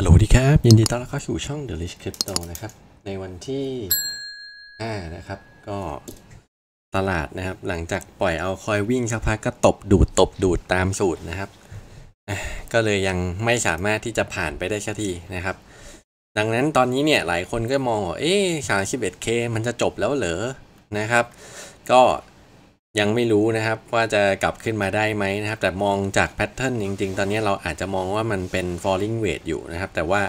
ฮัลโหลดีครับ ยินดีต้อนรับเข้าสู่ช่อง The Rich Crypto นะครับ ในวันที่ 5 นะครับ ก็ตลาดนะครับ หลังจากปล่อยเอาคอยวิ่งสักพักก็ตบดูดตบดูดตามสูตรนะครับ ก็เลยยังไม่สามารถที่จะผ่านไปได้ชัทีนะครับ ดังนั้นตอนนี้เนี่ยหลายคนก็มองว่าเอ๊ะสา k มันจะจบแล้วเหรอนะครับ ก็ยังไม่รู้นะครับว่าจะกลับขึ้นมาได้ไหมนะครับ แต่มองจากแพทเทิร์นจริง ๆ ตอนนี้เราอาจจะมองว่ามันเป็น falling w e d g e อยู่นะครับ แต่ว่า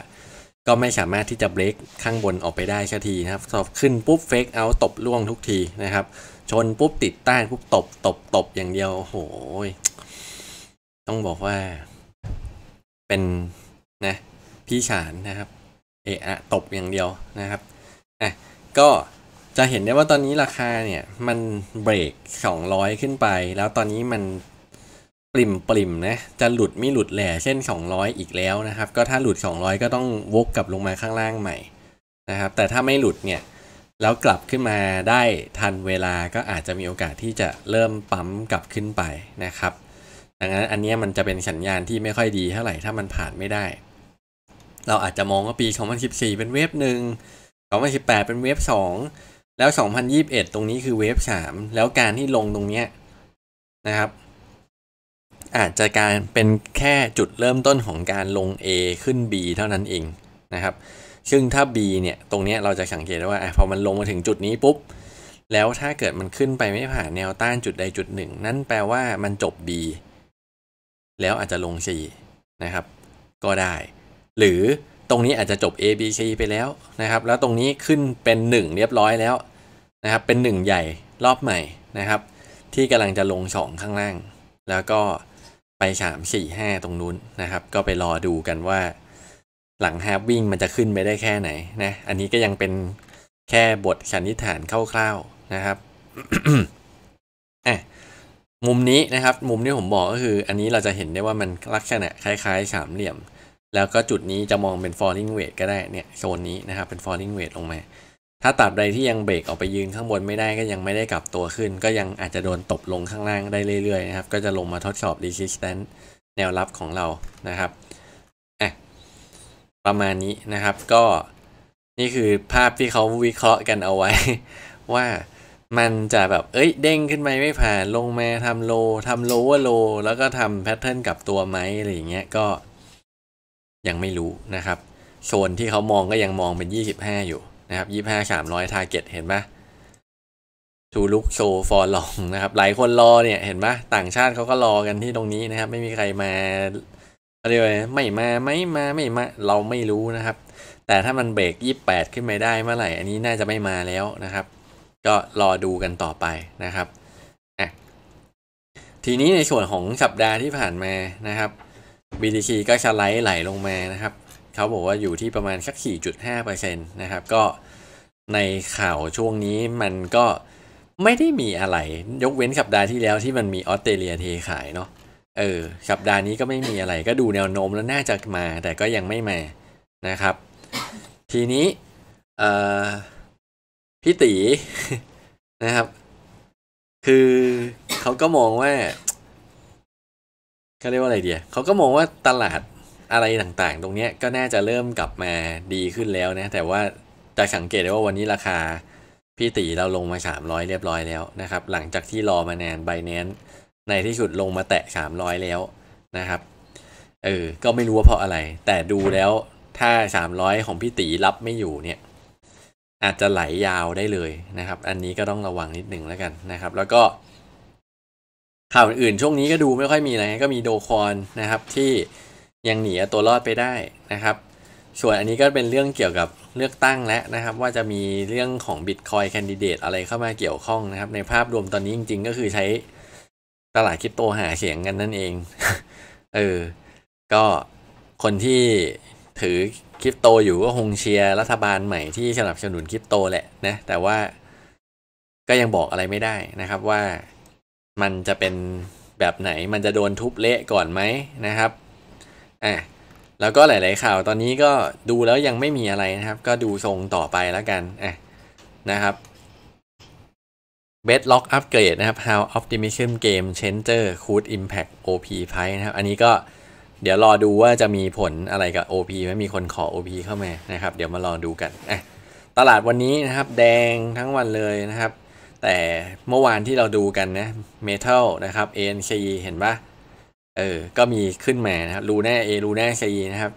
ก็ไม่สามารถที่จะเบรกข้างบนออกไปได้ชักทีนะครับ สอบขึ้นปุ๊บเฟกเอาตบล่วงทุกทีนะครับชนปุ๊บติดใต้ปุ๊บตบตบตบอย่างเดียว โหยต้องบอกว่า เป็น นะพี่ฉานนะครับ เอะตบอย่างเดียวนะครับอ่ะก็จะเห็นได้ว่าตอนนี้ราคาเนี่ยมันเบรก200 ขึ้นไป แล้วตอนนี้มันปริมปริมนะจะหลุดไม่หลุดแหล่เช่น 200 อีกแล้วนะครับก็ถ้าหลุด 200 ก็ต้องวกกลับลงมาข้างล่างใหม่นะครับแต่ถ้าไม่หลุดเนี่ยแล้วกลับขึ้นมาได้ทันเวลาก็อาจจะมีโอกาสที่จะเริ่มปั๊มกลับขึ้นไปนะครับดังนั้นอันนี้มันจะเป็นสัญญาณที่ไม่ค่อยดีเท่าไหร่ถ้ามันผ่านไม่ได้ เราอาจจะมองว่าปี 2014 เป็นเวฟหนึ่ง2018 เป็นเวฟสองแล้ว 2021 ตรงนี้คือเวฟสามแล้วการที่ลงตรงนี้นะครับ อาจจะการเป็นแค่จุดเริ่มต้นของการลง A ขึ้น B เท่านั้นเองนะครับ ซึ่งถ้า B เนี่ยตรงนี้เราจะสังเกตได้ว่าอพอมันลงมาถึงจุดนี้ปุ๊บ แล้วถ้าเกิดมันขึ้นไปไม่ผ่านแนวต้านจุดใดจุดหนึ่งนั่นแปลว่ามันจบ B แล้วอาจจะลง C นะครับก็ได้ หรือตรงนี้อาจจะจบ A B C ไปแล้วนะครับ แล้วตรงนี้ขึ้นเป็น1เรียบร้อยแล้วนะครับ เป็น1ใหญ่รอบใหม่นะครับ ที่กำลังจะลง2ข้างล่าง แล้วก็ไป3 4 5ตรงนู้นนะครับ ก็ไปรอดูกันว่า หลังฮาร์ปวิ่งมันจะขึ้นไปได้แค่ไหนนะ อันนี้ก็ยังเป็นแค่บทสันนิษฐานคร่าวๆนะครับอ่ะมุมนี้นะครับ มุมที่ผมบอกก็คือ อันนี้เราจะเห็นได้ว่ามันลักษณะคล้าย ๆ สามเหลี่ยมแล้วก็จุดนี้จะมองเป็น falling weight ก็ได้ เนี่ย โซนนี้นะครับเป็น falling weight ลงมา ถ้าตับใดที่ยังเบรกออกไปยืนข้างบนไม่ได้ก็ยังไม่ได้กลับตัวขึ้น ก็ยังอาจจะโดนตบลงข้างล่างได้เรื่อยๆนะครับ ก็จะลงมาทดสอบ resistance แนวรับของเรานะครับอ่ะประมาณนี้นะครับก็นี่คือภาพที่เขาวิเคราะห์กันเอาไว้ ว่ามันจะแบบ เอ้ยเด้งขึ้นไปไม่ผ่านลงมาทำโลทำโลว่าโลแล้วก็ทำแพทเทิร์นกลับตัวไหมอะไรอย่างเงี้ย ก็ยังไม่รู้นะครับ โซนที่เขามองก็ยังมองเป็น25 อยู่นะครับ 25 300ร์เก็ตเห็นไหมทูลุกโชว์ฟอร์ลองนะครับ หลายคนรอเนี่ย เห็นไหมต่างชาติเขาก็รอกันที่ตรงนี้นะครับ ไม่มีใครมาอะไรเลยไม่มาไม่มาไม่มาเราไม่รู้นะครับ แต่ถ้ามันเบรก 28 ขึ้นไปได้เมื่อไหร่ อันนี้น่าจะไม่มาแล้วนะครับ ก็รอดูกันต่อไปนะครับทีนี้ในส่วนของสัปดาห์ที่ผ่านมานะครับ BTC ก็ะไลไหลลงมานะครับ เขาบอกว่าอยู่ที่ประมาณสัก 4.5%นะครับ ก็ในข่าวช่วงนี้มันก็ไม่ได้มีอะไร ยกเว้นสัปดาห์ที่แล้วที่มันมีออสเตรเลียเทขายเนาะ เออสัปดาห์นี้ก็ไม่มีอะไร ก็ดูแนวโน้มแล้วน่าจะมา แต่ก็ยังไม่มานะครับ ทีนี้พี่ตีนะครับ คือเขาก็มองว่าเขาเรียกว่าอะไรเดียเขาก็มองว่าตลาดอะไรต่างๆตรงนี้ก็น่าจะเริ่มกลับมาดีขึ้นแล้วนะ แต่ว่าจะสังเกตได้ว่าวันนี้ราคาพี่ตีเราลงมา300เรียบร้อยแล้วนะครับหลังจากที่รอมาแนนไบแนนในที่สุดลงมาแตะ 300 แล้วนะครับเออ ก็ไม่รู้ว่าเพราะอะไร แต่ดูแล้วถ้า 300ของพี่ตีรับไม่อยู่เนี่ย อาจจะไหลยาวได้เลยนะครับ อันนี้ก็ต้องระวังนิดหนึ่งแล้วกันนะครับ แล้วก็ข่าวอื่นช่วงนี้ก็ดูไม่ค่อยมีอะไร ก็มีโดคอนนะครับที่ยังหนีตัวรอดไปได้นะครับ ส่วนอันนี้ก็เป็นเรื่องเกี่ยวกับเลือกตั้งแล้วนะครับ ว่าจะมีเรื่องของบิตคอยแคนดิเดตอะไรเข้ามาเกี่ยวข้องนะครับ ในภาพรวมตอนนี้จริง ๆ ก็คือใช้ตลาดคริปโตหาเสียงกันนั่นเอง เออ ก็คนที่ถือคริปโตอยู่ก็คงเชียร์รัฐบาลใหม่ที่สนับสนุนคริปโต แหละนะแต่ว่า ก็ยังบอกอะไรไม่ได้นะครับว่ามันจะเป็นแบบไหนมันจะโดนทุบเละก่อนไหมนะครับอ่ะแล้วก็หลายๆข่าวตอนนี้ก็ดูแล้วยังไม่มีอะไรนะครับ ก็ดูทรงต่อไปแล้วกันอ่ะนะครับ b e d l o c k Upgrade นะครับ How Optimism Game Changer Could Impact OP Price นะครับ อันนี้ก็เดี๋ยวรอดูว่าจะมีผลอะไรกับ OP ไหมมีคนขอ OP เข้ามานะครับ เดี๋ยวมาลองดูกันอ่ะตลาดวันนี้นะครับแดงทั้งวันเลยนะครับแต่เมื่อวานที่เราดูกันนะเมทัลนะครับ ANC เห็นปะเออ ก็มีขึ้นมานะครับรูแน่เอรูน่านะครับ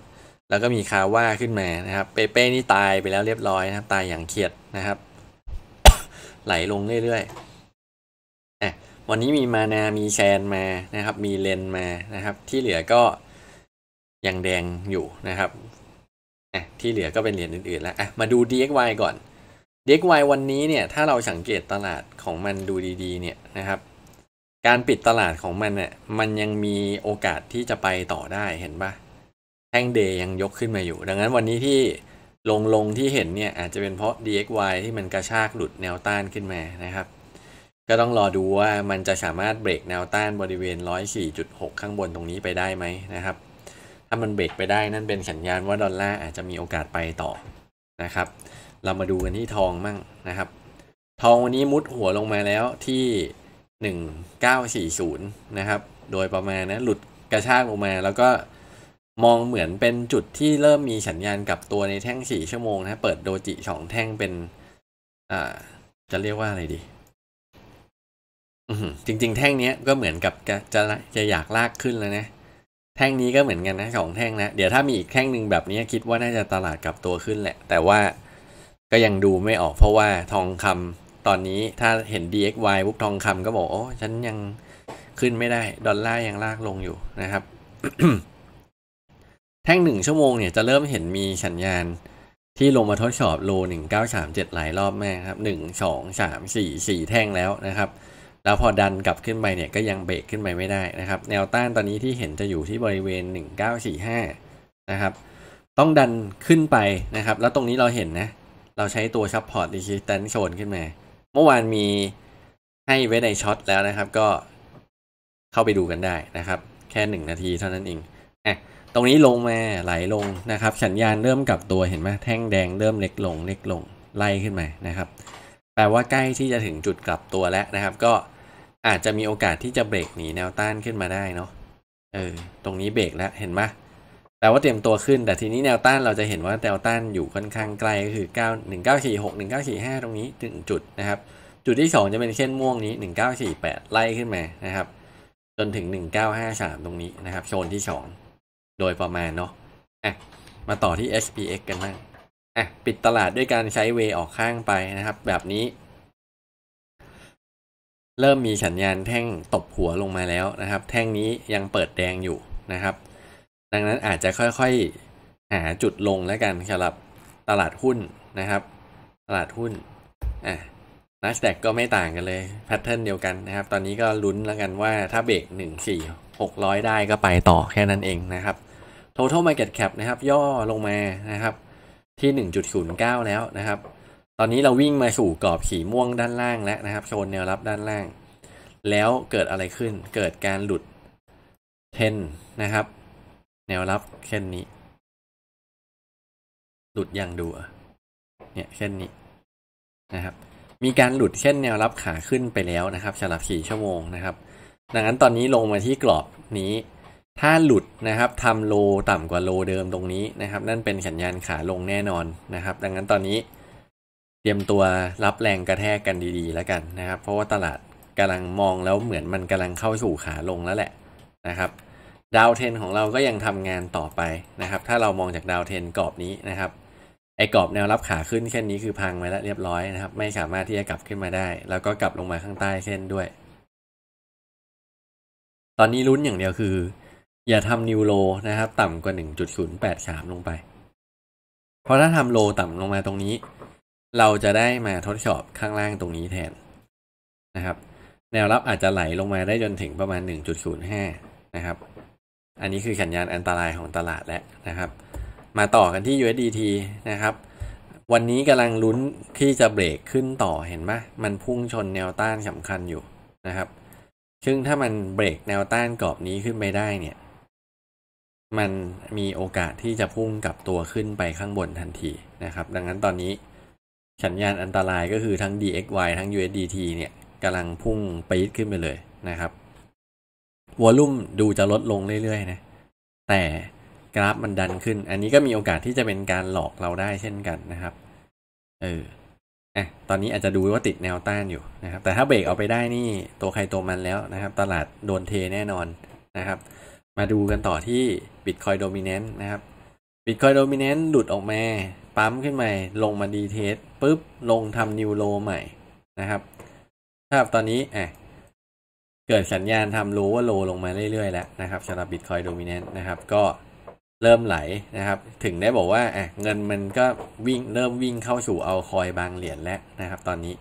แล้วก็มีคาว่าขึ้นมานะครับ เปเป้นี่ตายไปแล้วเรียบร้อยนะครับตายอย่างเครียดนะครับ ไหลลงเรื่อยๆอ่ะวันนี้มีมานามีแชนมานะครับ มีเลนมานะครับ ที่เหลือก็ยังแดงอยู่นะครับอ่ะที่เหลือก็เป็นเหรียญอื่นๆ แล้วอ่ะ มาดู DXY ก่อนเ d x y วันนี้เนี่ยถ้าเราสังเกตตลาดของมันดูดีๆเนี่ยนะครับ การปิดตลาดของมันเนี่ยมันยังมีโอกาสที่จะไปต่อได้เห็นปะแท่งเดย์ยังยกขึ้นมาอยู่ ดังนั้นวันนี้ที่ลงลงที่เห็นเนี่ยอาจจะเป็นเพราะ DXY ที่มันกระชากหลุดแนวต้านขึ้นมานะครับ ก็ต้องรอดูว่ามันจะสามารถเบรกแนวต้านบริเวณ 104.6 ข้างบนตรงนี้ไปได้ไหมนะครับ ถ้ามันเบรกไปได้นั่นเป็นสัญญาณว่าดอลลาร์อาจจะมีโอกาสไปต่อนะครับเรามาดูกันที่ทองมั่งนะครับ ทองวันนี้มุดหัวลงมาแล้วที่1940นะครับ โดยประมาณนะ หลุดกระชากลงมา แล้วก็มองเหมือนเป็นจุดที่เริ่มมีสัญญาณกับตัวในแท่ง4ชั่วโมงนะเปิดโดจิสองแท่งเป็นอ่าจะเรียกว่าอะไรดีจริง ๆ แท่งนี้ก็เหมือนกับจะจะจะอยากลากขึ้นแล้วนะ แท่งนี้ก็เหมือนกันนะสองแท่งนะเดี๋ยวถ้ามีอีกแท่งหนึ่งแบบนี้คิดว่าน่าจะตลาดกลับตัวขึ้นแหละ แต่ว่าก็ยังดูไม่ออกเพราะว่าทองคำตอนนี้ถ้าเห็น DXY ุ๊กทองคำก็บอก โอ้ ฉันยังขึ้นไม่ได้ ดอลลาร์ยังลากลงอยู่นะครับ แท่งหนึ่งชั่วโมงเนี่ยจะเริ่มเห็นมีสัญญาณ ที่ลงมาทดสอบ โลเจ็ดหลายรอบแม่ครับหนึ่งงสสสอามี่สี่แท่งแล้วนะครับ แล้วพอดันกลับขึ้นไปเนี่ยก็ยังเบรกขึ้นไปไม่ได้นะครับ แนวต้านตอนนี้ที่เห็นจะอยู่ที่บริเวณหนึ่งเก้าสี่ห้านะครับต้องดันขึ้นไปนะครับ แล้วตรงนี้เราเห็นนะเราใช้ตัวซัพพอร์ตดิจิตันโซนขึ้นมา เมื่อวานมีให้ไว้ในช็อตแล้วนะครับ ก็ เข้าไปดูกันได้นะครับ แค่หนึ่งนาทีเท่านั้นเองอ่ะตรงนี้ลงมาไหลลงนะครับ สัญญาณเริ่มกลับตัวเห็นไหม แท่งแดงเริ่มเล็กลงเล็กลงไล่ขึ้นมานะครับ แปลว่าใกล้ที่จะถึงจุดกลับตัวแล้วนะครับ ก็อาจจะมีโอกาสที่จะเบรกหนีแนวต้านขึ้นมาได้เนาะ เออ ตรงนี้เบรกแล้วเห็นไหมแต่ว่าเตรียมตัวขึ้นแต่ทีนี้แนวต้านเราจะเห็นว่าแนวต้านอยู่ค่อนข้างไกล ก็คือ 9 1946 1945 ตรงนี้ถึงจุดนะครับ จุดที่ 2 จะเป็นเส้นม่วงนี้ 1948 ไล่ขึ้นมานะครับจนถึง 1953 ตรงนี้นะครับโซนที่ 2 โดยประมาณเนาะอ่ะมาต่อที่ SPX กันบ้างอ่ะปิดตลาดด้วยการใช้เวออกข้างไปนะครับ แบบนี้ เริ่มมีสัญญาณแท่งตบหัวลงมาแล้วนะครับ แท่งนี้ยังเปิดแดงอยู่นะครับดังนั้นอาจจะค่อย ๆ หาจุดลงแล้วกันสำหรับตลาดหุ้นนะครับ ตลาดหุ้นอ่ะนัสแดกก็ไม่ต่างกันเลยแพทเทิร์นเดียวกันนะครับ ตอนนี้ก็ลุ้นแล้วกันว่าถ้าเบรกหหนึ่่งสีกร้อยได้ก็ไปต่อแค่นั้นเองนะครับ total market cap นะครับ ย่อลงมานะครับที่หนนึ่งจุดศูย์เก้าแล้วนะครับ ตอนนี้เราวิ่งมาสู่กรอบสีม่วงด้านล่างแล้วนะครับโซนแนวรับด้านล่าง แล้วเกิดอะไรขึ้นเกิดการหลุดเทนนะครับแนวรับแค่นี้ หลุดอย่างดูเนี่ยแค่นี้นะครับ มีการหลุดเช่น แนวรับขาขึ้นไปแล้วนะครับสำหรับ4ชั่วโมงนะครับ ดังนั้นตอนนี้ลงมาที่กรอบนี้ ถ้าหลุดนะครับทำโลต่ำกว่าโลเดิมตรงนี้นะครับ นั่นเป็นสัญญาณขาลงแน่นอนนะครับ ดังนั้นตอนนี้ เตรียมตัวรับแรงกระแทกกันดี ๆแล้วกันนะครับ เพราะว่าตลาดกำลังมองแล้วเหมือนมันกำลังเข้าสู่ขาลงแล้วแหละนะครับดาวเทนของเราก็ยังทำงานต่อไปนะครับ ถ้าเรามองจากดาวเทนกรอบนี้นะครับไอ้กรอบแนวรับขาขึ้นเส้นนี้คือพังไปแล้วเรียบร้อยนะครับไม่สามารถที่จะกลับขึ้นมาได้ แล้วก็กลับลงมาข้างใต้เส้นด้วย ตอนนี้ลุ้นอย่างเดียวคือ อย่าทำนิวโลนะครับ ต่ำกว่า 1.083 ลงไปเพราะถ้าทำโลต่ำลงมาตรงนี้ เราจะได้มาทดสอบข้างล่างตรงนี้แทนนะครับ แนวรับอาจจะไหลลงมาได้จนถึงประมาณ1.05นะครับอันนี้คือสัญญาณอันตรายของตลาดแล้วนะครับ มาต่อกันที่ USDT นะครับ วันนี้กำลังลุ้นที่จะเบรกขึ้นต่อเห็นไหมมันพุ่งชนแนวต้านสำคัญอยู่นะครับ ซึ่งถ้ามันเบรกแนวต้านกรอบนี้ขึ้นไปได้เนี่ย มันมีโอกาสที่จะพุ่งกลับตัวขึ้นไปข้างบนทันทีนะครับ ดังนั้นตอนนี้สัญญาณอันตรายก็คือทั้ง DXY ทั้ง USDT เนี่ยกำลังพุ่งปี๊ดขึ้นไปเลยนะครับวอลุ่มดูจะลดลงเรื่อยๆนะ แต่กราฟมันดันขึ้น อันนี้ก็มีโอกาสที่จะเป็นการหลอกเราได้เช่นกันนะครับ เอออ่ะตอนนี้อาจจะดูว่าติดแนวต้านอยู่นะครับ แต่ถ้าเบรกเอาไปได้นี่ ตัวใครตัวมันแล้วนะครับ ตลาดโดนเทแน่นอนนะครับ มาดูกันต่อที่ Bitcoin Dominant นะครับ Bitcoin Dominant หลุดออกมา ปั๊มขึ้นมา ลงมาดีเทสปุ๊บ ลงทำนิวโลใหม่นะครับถ้าตอนนี้อ่ะเกิดสัญญาณทำโลว่าโล ลงมาเรื่อยๆ แล้วนะครับสำหรับบิตคอยโดมิเนนต์นะครับ ก็เริ่มไหลนะครับ ถึงได้บอกว่าอเงินมันก็วิ่งเริ่มวิ่งเข้าสู่เอาคอยบางเหรียญแล้วนะครับ ตอนนี้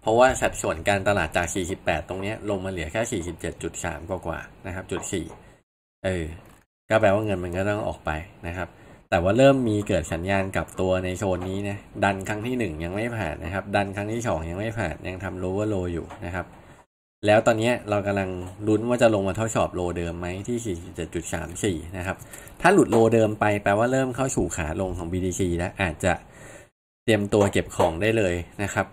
เพราะว่าสัดส่วนการตลาดจาก 48 ตรงนี้ลงมาเหลือแค่ 47.3 กว่ากว่านะครับจุด4เออก็แปลว่าเงินมันก็ต้องออกไปนะครับ แต่ว่าเริ่มมีเกิดสัญญาณกับตัวในโซนนี้นะดันครั้งที่1ยังไม่ผ่านนะครับ ดันครั้งที่2ยังไม่ผ่าน ยังทำโลว์โลอยู่นะครับแล้วตอนนี้เรากำลังลุ้นว่าจะลงมาเท่าชอบโลเดิมไหมที่ 47.34 นะครับ ถ้าหลุดโลเดิมไปแปลว่าเริ่มเข้าสู่ขาลงของ BTC แล้ว อาจจะเตรียมตัวเก็บของได้เลยนะครับ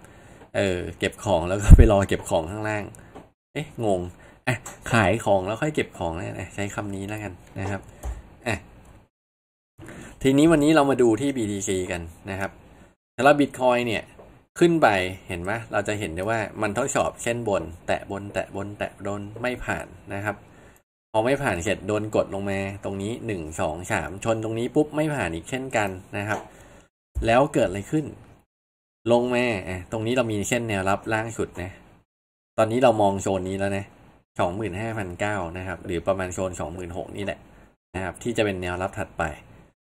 เออเก็บของแล้วก็ไปรอเก็บของข้างล่าง เอ๊ะ งงอ่ะขายของแล้วค่อยเก็บของนะใช้คำนี้แล้วกันนะครับอ่ะทีนี้วันนี้เรามาดูที่ BTC กันนะครับสำหรับบิตคอยเนี่ยขึ้นไปเห็นไหมเราจะเห็นได้ว่ามันทดสอบเส้นบน แตะบนแตะบน แตะโดนไม่ผ่านนะครับพอไม่ผ่าน เสร็จโดนกดลงมา ตรงนี้หนึ่งสอสามชนตรงนี้ปุ๊บไม่ผ่านอีกเช่นกันนะครับ แล้วเกิดอะไรขึ้น ลงมาตรงนี้เรามีเส้นแนวรับล่างสุดนะตอนนี้เรามองโซนนี้แล้วนะสองหมื่นห้าพันเก้านะครับ หรือประมาณโซนสองหมื่นหกนี่แหละนะครับ ที่จะเป็นแนวรับถัดไป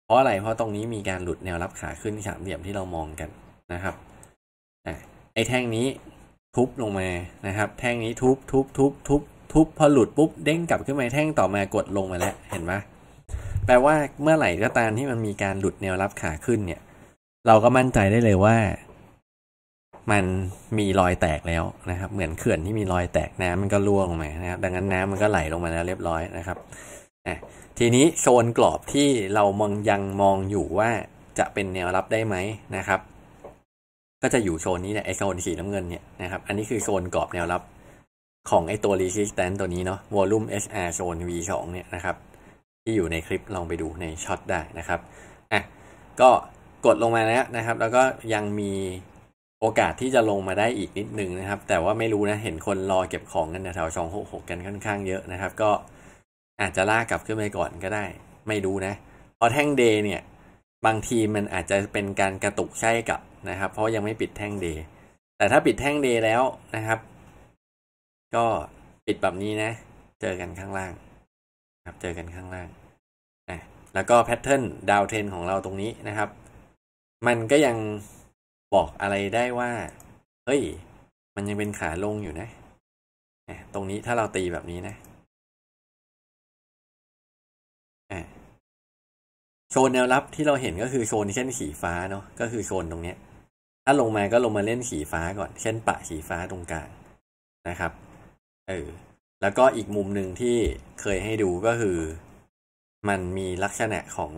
เพราะอะไรเพราะตรงนี้มีการหลุดแนวรับขาขึ้นสามเหลี่ยมที่เรามองกันนะครับอไอ้แท่งนี้ทุบลงมานะครับ แท่งนี้ทุบทุบทุบทุบทุบพอหลุดปุ๊บเด้งกลับขึ้นมาแท่งต่อมากดลงมาแล้วเห็นไหมแปลว่าเมื่อไหร่ก็ตามที่มันมีการหลุดแนวรับขาขึ้นเนี่ย เราก็มั่นใจได้เลยว่า มันมีรอยแตกแล้วนะครับเหมือนเขื่อนที่มีรอยแตกน้ำมันก็ร่วงลงมานะครับดังนั้นน้ำมันก็ไหลลงมาแล้ว เรียบร้อยนะครับอ่ะทีนี้โซนกรอบที่เรามองยังมองอยู่ว่า จะเป็นแนวรับได้ไหมนะครับก็จะอยู่โซนนี้เนี่ยไอโซนสีน้ำเงินเนี่ยนะครับ อันนี้คือโซนกรอบแนวรับของไอตัว resistance ตัวนี้เนาะ volume SR โซน V2 เนี่ยนะครับที่อยู่ในคลิปลองไปดูในช็อตได้นะครับอ่ะก็กดลงมาแล้วนะครับแล้วก็ยังมีโอกาสที่จะลงมาได้อีกนิดนึงนะครับ แต่ว่าไม่รู้นะ เห็นคนรอเก็บของกันแถวสองหกหกกันค่อนข้างเยอะนะครับ ก็อาจจะลากกลับขึ้นไปก่อนก็ได้ไม่รู้นะ พอแท่งเดเนี่ยบางทีมันอาจจะเป็นการกระตุกไส้กับนะครับ เพราะยังไม่ปิดแท่งเดย์แต่ถ้าปิดแท่งเดย์แล้วนะครับ ก็ปิดแบบนี้นะ เจอกันข้างล่าง ครับเจอกันข้างล่างนะแล้วก็แพทเทิร์นดาวเทรนของเราตรงนี้นะครับ มันก็ยังบอกอะไรได้ว่าเฮ้ยมันยังเป็นขาลงอยู่นะตรงนี้ถ้าเราตีแบบนี้นะโซนแนวรับที่เราเห็นก็คือโซนเส้นสีฟ้าเนาะก็คือโซนตรงเนี้ยถ้าลงมาก็ลงมาเล่นสีฟ้าก่อน เช่นปะสีฟ้าตรงกลางนะครับเออแล้วก็อีกมุมหนึ่งที่เคยให้ดูก็คือมันมีลักษณะของ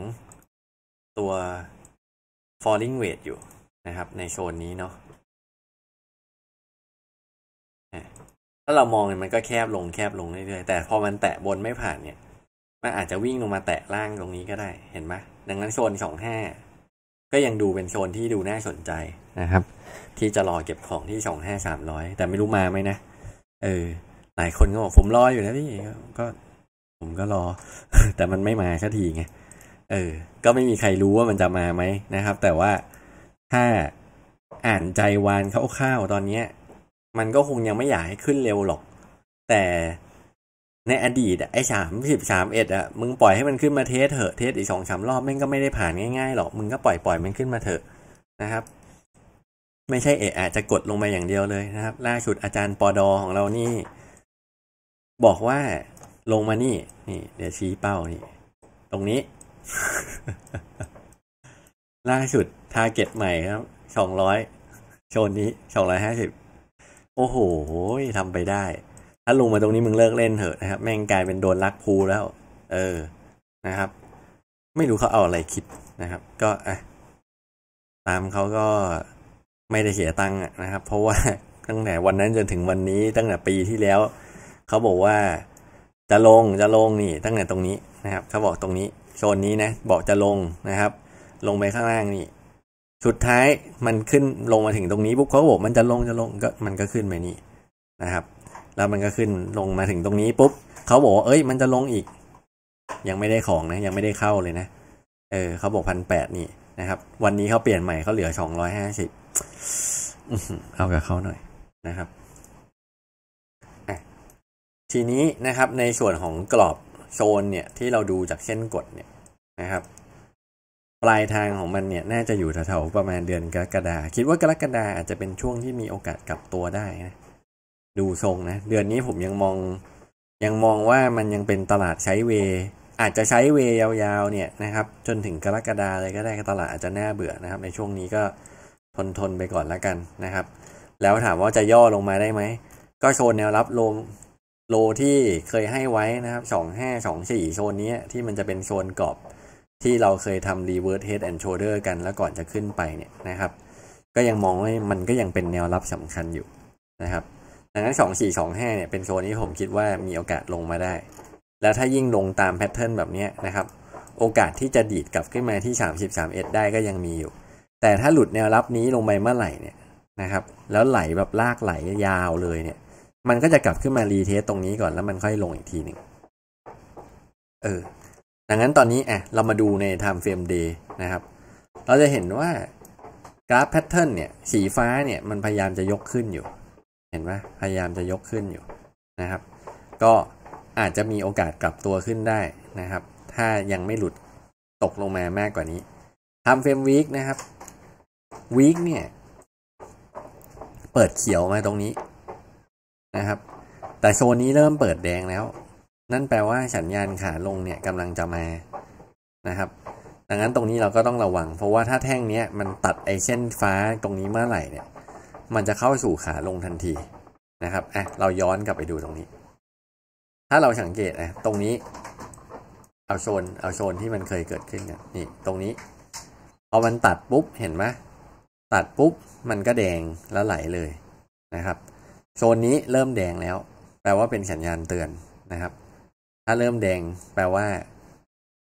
ตัว falling weight อยู่นะครับในโซนนี้เนาะถ้าเรามองมันก็แคบลงแคบลงเรื่อยๆแต่พอมันแตะบนไม่ผ่านเนี่ยมันอาจจะวิ่งลงมาแตะล่างตรงนี้ก็ได้เห็นไหมดังนั้นโซนสองห้าก็ยังดูเป็นโซนที่ดูน่าสนใจนะครับ ที่จะรอเก็บของที่สองห้าสามร้อยแต่ไม่รู้มาไหมนะเออ หลายคนก็บอกผมรออยู่นะพี่ก็ ผมก็รอ แต่มันไม่มาสักทีไงเออ ก็ไม่มีใครรู้ว่ามันจะมาไหมนะครับ แต่ว่าถ้าอ่านใจวานคร่าวๆตอนเนี้ยมันก็คงยังไม่อยากให้ขึ้นเร็วหรอก แต่ในอดีตไอ้สามสิบสามเอ็ดอะมึงปล่อยให้มันขึ้นมาเทสเถอะเทสอีกสองสารอบแม่งก็ไม่ได้ผ่านง่ายๆหรอกมึงก็ปล่อยปล่อยมันขึ้นมาเถอะนะครับ ไม่ใช่เอะอจะกดลงมาอย่างเดียวเลยนะครับ ล่าสุดอาจารย์ปอดอของเรานี่ บอกว่าลงมานี่ นี่ เดี๋ยวชี้เป้านี่ ตรงนี้ ล่าสุดทาร์เก็ตใหม่ครับสองร้อยโชนนี้สองร้อยห้าสิบโอ้โหทำไปได้ถ้าลงมาตรงนี้มึงเลิกเล่นเถอะนะครับแม่งกลายเป็นโดนลักพูแล้ว เออนะครับ ไม่รู้เขาเอาอะไรคิดนะครับ ก็อะตามเขาก็ไม่ได้เสียตังค์นะครับ เพราะว่าตั้งแต่วันนั้นจนถึงวันนี้ตั้งแต่ปีที่แล้วเขาบอกว่าจะลงจะลงนี่ ตั้งแต่ตรงนี้นะครับเขาบอกตรงนี้โซนนี้นะ บอกจะลงนะครับ ลงไปข้างล่างนี่สุดท้ายมันขึ้นลงมาถึงตรงนี้ปุ๊บเขาบอกมันจะลงจะลงก็มันก็ขึ้นไปนี่นะครับแล้วมันก็ขึ้นลงมาถึงตรงนี้ ปุ๊บเขาบอกเอ้ยมันจะลงอีก ยังไม่ได้ของนะยังไม่ได้เข้าเลยนะเออเขาบอกพันแปดนี่นะครับ วันนี้เขาเปลี่ยนใหม่เขาเหลือสองร้อยห้าสิบเอากับเขาหน่อยนะครับทีนี้นะครับ ในส่วนของกรอบโซนเนี่ยที่เราดูจากเส้นกดเนี่ยนะครับ ปลายทางของมันเนี่ย น่าจะอยู่แถวๆประมาณเดือนกรกฎาคิดว่ากรกฎาอาจจะเป็นช่วงที่มีโอกาสกลับตัวได้นะดูทรงนะ เดือนนี้ผมยังมองยังมองว่ามันยังเป็นตลาดใช้เว อาจจะใช้เวยาวๆ เนี่ยนะครับ จนถึงกรกฎาเลยก็ได้ตลาดอาจจะน่าเบื่อนะครับ ในช่วงนี้ก็ทนทนไปก่อนแล้วกันนะครับ แล้วถามว่าจะย่อลงมาได้ไหมก็โซนแนวรับโลโลที่เคยให้ไว้นะครับสองห้าสองสี่โซนนี้ที่มันจะเป็นโซนกรอบที่เราเคยทำรีเวิร์สเฮดแอนด์โชเดอร์กันแล้วก่อนจะขึ้นไปเนี่ยนะครับ ก็ยังมองว่ามันก็ยังเป็นแนวรับสำคัญอยู่นะครับดังนั้นสองสี่สองห้าเนี่ย เป็นโซนนี้ผมคิดว่ามีโอกาสลงมาได้ แล้วถ้ายิ่งลงตามแพทเทิร์นแบบนี้นะครับ โอกาสที่จะดีดกลับขึ้นมาที่สามสิบสามเอ็ดได้ก็ยังมีอยู่ แต่ถ้าหลุดแนวรับนี้ลงไปเมื่อไหร่เนี่ยนะครับ แล้วไหลแบบลากไหลยาวเลยเนี่ย มันก็จะกลับขึ้นมารีเทสตรงนี้ก่อนแล้วมันค่อยลงอีกทีหนึ่งเออดังนั้นตอนนี้อ่ะเรามาดูใน time frame day นะครับ เราจะเห็นว่ากราฟแพทเทิร์นเนี่ย สีฟ้าเนี่ย มันพยายามจะยกขึ้นอยู่ห็นไหมพยายามจะยกขึ้นอยู่นะครับ ก็อาจจะมีโอกาสกลับตัวขึ้นได้นะครับ ถ้ายังไม่หลุดตกลงมามากกว่านี้ทำเฟรมวีคนะครับวีคเนี่ย เปิดเขียวมาตรงนี้นะครับ แต่โซนนี้เริ่มเปิดแดงแล้ว นั่นแปลว่าสัญญาณขาลงเนี่ยกำลังจะมานะครับ ดังนั้นตรงนี้เราก็ต้องระวัง เพราะว่าถ้าแท่งนี้มันตัดไอเส้นฟ้าตรงนี้เมื่อไหร่เนี่ยมันจะเข้าสู่ขาลงทันทีนะครับอ่ะเราย้อนกลับไปดูตรงนี้ ถ้าเราสังเกตอ่ะตรงนี้ เอาโซนเอาโซนที่มันเคยเกิดขึ้นเนี่ยนี่ ตรงนี้ พอมันตัดปุ๊บ เห็นไหมตัดปุ๊บมันก็แดงแล้วไหลเลยนะครับ โซนนี้เริ่มแดงแล้ว แปลว่าเป็นสัญญาณเตือนนะครับ ถ้าเริ่มแดงแปลว่า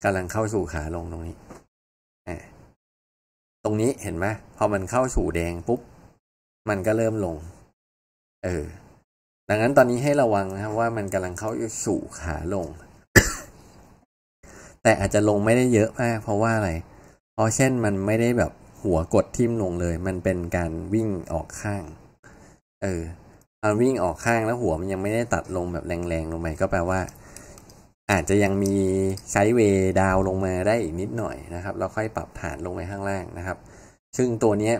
กำลังเข้าสู่ขาลงตรงนี้ตรงนี้เห็นไหมพอมันเข้าสู่แดงปุ๊บมันก็เริ่มลง เออ ดังนั้นตอนนี้ให้ระวังนะครับ ว่ามันกำลังเข้าสู่ขาลง แต่อาจจะลงไม่ได้เยอะมาก เพราะว่าอะไร เพราะเช่นมันไม่ได้แบบหัวกดทิ่มลงเลย มันเป็นการวิ่งออกข้าง เออมันวิ่งออกข้างแล้วหัวมันยังไม่ได้ตัดลงแบบแรงๆลงไปก็แปลว่า อาจจะยังมีไซด์เวย์ดาวลงมาได้อีกนิดหน่อยนะครับแล้วค่อยปรับฐานลงไปข้างล่างนะครับ ซึ่งตัวนี้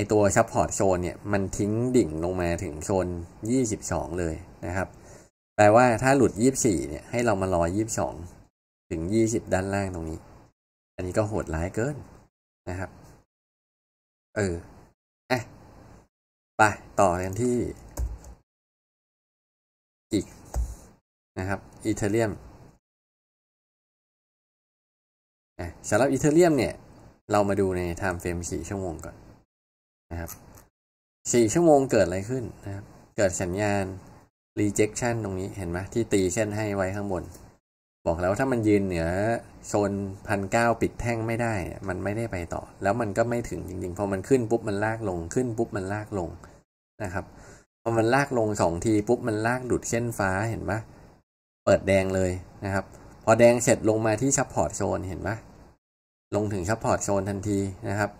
ไอตัวซัพพอร์ตโซนเนี่ยมันทิ้งดิ่งลงมาถึงโซน22 เลยนะครับ แปลว่าถ้าหลุด 24เนี่ยให้เรามารอ22 ถึง 20 ด้านล่างตรงนี้ อันนี้ก็โหดร้ายเกินนะครับ เอออ่ะไปต่อกันที่ อีกนะครับ อีเทเรียมสำหรับอีเทเรียมเนี่ย เรามาดูในไทม์เฟรมสีชั่วโมงก่อนนะครับสี่ชั่วโมงเกิดอะไรขึ้นนะครับ เกิดสัญญาณ rejection ตรงนี้เห็นไหมที่ตีเส้นให้ไว้ข้างบน บอกแล้วถ้ามันยืนเหนือโซนพันเก้าปิดแท่งไม่ได้ มันไม่ได้ไปต่อ แล้วมันก็ไม่ถึงจริงๆ พอมันขึ้นปุ๊บมันลากลงขึ้นปุ๊บมันลากลงนะครับพอมันลากลงสองทีปุ๊บมันลากดุดเส้นฟ้าเห็นไหมเปิดแดงเลยนะครับพอแดงเสร็จลงมาที่ซัพพอร์ตโซนเห็นไหมลงถึงซัพพอร์ตโซนทันทีนะครับ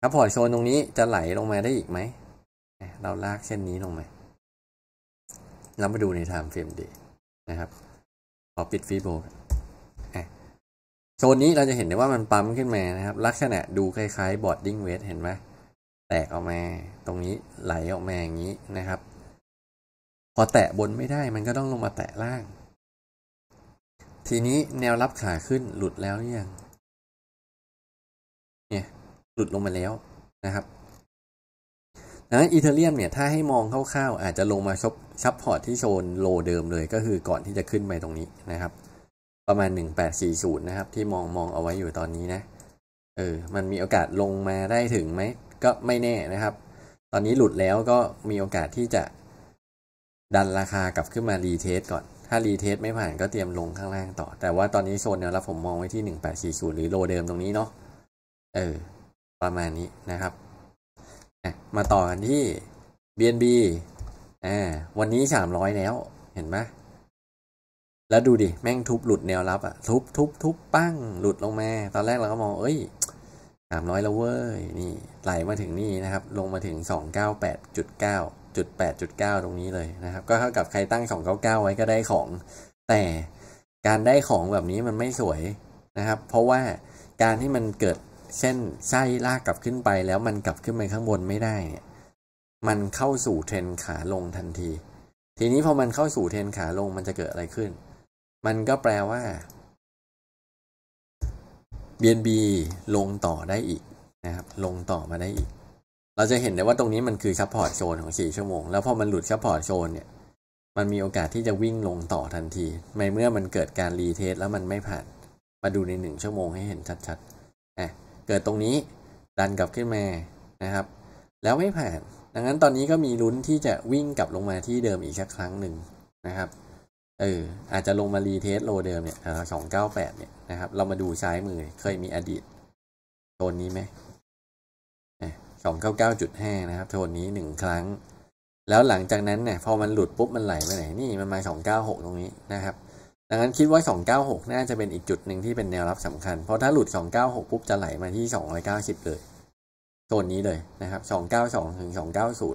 ซัพพอร์ตโซนตรงนี้จะไหลลงมาได้อีกไหม เราลากเส้นนี้ลงมา เรามาดูในไทม์เฟรมดีนะครับขอปิดฟีโบโซนนี้เราจะเห็นได้ว่ามันปั๊มขึ้นมานะครับ ลักษณะดูคล้ายๆ บอดดิ้งเวทเห็นไหมแตกออกมาตรงนี้ไหลออกมาอย่างนี้นะครับ พอแตะบนไม่ได้มันก็ต้องลงมาแตะล่าง ทีนี้แนวรับขาขึ้นหลุดแล้วหรือยังเนี่ยหลุดลงมาแล้วนะครับนะอีเทเรียมเนี่ยถ้าให้มองคร่าวๆอาจจะลงมาช็อปซับพอร์ตที่โซนโลเดิมเลยก็คือก่อนที่จะขึ้นไปตรงนี้นะครับ ประมาณ1840นะครับ ที่มองมองเอาไว้อยู่ตอนนี้นะ เออ มันมีโอกาสลงมาได้ถึงไหมก็ไม่แน่นะครับ ตอนนี้หลุดแล้วก็มีโอกาสที่จะดันราคากลับขึ้นมารีเทสก่อน ถ้ารีเทสไม่ผ่านก็เตรียมลงข้างล่างต่อ แต่ว่าตอนนี้โซนเนี่ยเราผมมองไว้ที่1840หรือโลเดิมตรงนี้เนาะเออประมาณนี้นะครับมาต่อกันที่ BNB อ่า วันนี้สามร้อยแล้วเห็นไหมแล้วดูดิ แม่งทุบหลุดแนวรับอะทุบทุบทุบปั้ง หลุดลงมา ตอนแรกเราก็มองเอ้ย สามร้อยแล้วเว้ย นี่ ไหลมาถึงนี่นะครับ ลงมาถึงสองเก้าแปดจุดเก้าจุดแปดจุดเก้าตรงนี้เลยนะครับ ก็เท่ากับใครตั้งสองเก้าเก้าไว้ก็ได้ของ แต่การได้ของแบบนี้มันไม่สวยนะครับ เพราะว่าการที่มันเกิดเส้นไส้ลากกลับขึ้นไปแล้วมันกลับขึ้นไปข้างบนไม่ได้เนี่ย มันเข้าสู่เทรนขาลงทันที ทีนี้พอมันเข้าสู่เทรนขาลงมันจะเกิดอะไรขึ้น มันก็แปลว่า BNB ลงต่อได้อีกนะครับ ลงต่อมาได้อีก เราจะเห็นได้ว่าตรงนี้มันคือซัพพอร์ตโซนของ4ชั่วโมง แล้วพอมันหลุดซัพพอร์ตโซนเนี่ย มันมีโอกาสที่จะวิ่งลงต่อทันที ไม่เมื่อมันเกิดการรีเทสแล้วมันไม่ผ่าน มาดูใน1ชั่วโมงให้เห็นชัดๆอ่ะเกิดตรงนี้ดันกลับขึ้นมานะครับ แล้วไม่ผ่าน ดังนั้นตอนนี้ก็มีลุ้นที่จะวิ่งกลับลงมาที่เดิมอีกสักครั้งหนึ่งนะครับเอออาจจะลงมารีเทสโลเดิมเนี่ยสองเก้าแปดเนี่ยนะครับเรามาดูซ้ายมือเคยมีอดีตโทนนี้ไหมสองเก้าเก้าจุดห้านะครับโทนนี้หนึ่งครั้ง แล้วหลังจากนั้นเนี่ยพอมันหลุดปุ๊บมันไหลไปไหนนี่มันมาสองเก้าหกตรงนี้นะครับดังนั้นคิดว่า296น่าจะเป็นอีกจุดหนึ่งที่เป็นแนวรับสำคัญ เพราะถ้าหลุด296ปุ๊บ จะไหลมาที่290เลยโซนนี้เลยนะครับ292ถึง